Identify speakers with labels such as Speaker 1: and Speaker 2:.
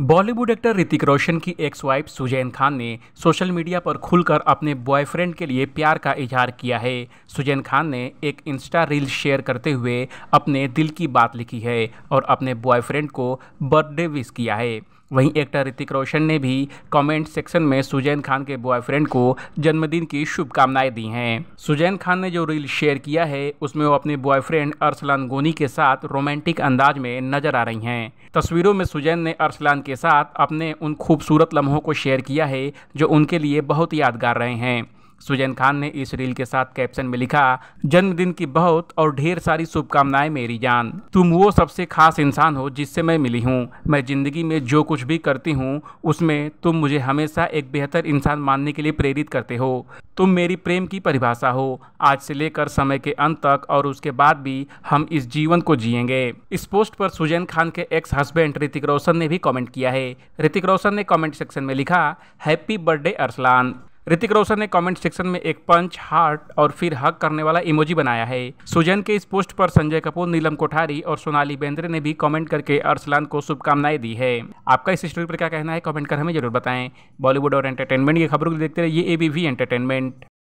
Speaker 1: Bollywood actor Hrithik रोशन की ex wife Suzanne Khan ने social media पर खुलकर अपने बॉयफ्रेंड के लिए प्यार का इजहार किया है सुजैन खान ने एक इंस्टा रील शेयर करते हुए अपने दिल की बात लिखी है और अपने बॉयफ्रेंड को बर्थडे विश किया है वहीं एक्टर ऋतिक रोशन ने भी कमेंट सेक्शन में सुजैन खान के बॉयफ्रेंड को जन्मदिन की शुभकामनाएं दी हैं सुजैन खान ने जो रील शेयर किया है उसमें वो अपने बॉयफ्रेंड अरसलान गोनी के साथ रोमांटिक अंदाज में नजर आ रही हैं तस्वीरों में सुजैन ने अरसलान के साथ अपने उन खूबसूरत लम्हों को शेयर किया है जो उनके लिए बहुत यादगार रहे हैं सुजैन खान ने इस रील के साथ कैप्शन में लिखा जन्मदिन की बहुत और ढेर सारी शुभकामनाएं मेरी जान तुम वो सबसे खास इंसान हो जिससे मैं मिली हूँ मैं ज़िंदगी में जो कुछ भी करती हूँ उसमें तुम मुझे हमेशा एक बेहतर इंसान मानने के लिए प्रेरित करते हो तुम मेरी प्रेम की परिभाषा हो आज से लेकर समय के अंत तक और उसके बाद भी हम इस जीवन को जियेंगे इस पोस्ट पर सुजैन खान के एक्स हस्बैंड ऋतिक रोशन ने भी कमेंट किया है ऋतिक रोशन ने कमेंट सेक्शन में लिखा हैप्पी बर्थडे अरसलान ऋतिक रोशन ने कमेंट सेक्शन में एक पंच हार्ट और फिर हक करने वाला इमोजी बनाया है सुजन के इस पोस्ट पर संजय कपूर नीलम कोठारी और सोनाली बेंद्रे ने भी कमेंट करके अरसलान को शुभकामनाएं दी है आपका इस स्टोरी पर क्या कहना है कमेंट कर हमें जरूर बताएं बॉलीवुड और एंटरटेनमेंट की खबरों को देखते रहिए एबीवी एंटरटेनमेंट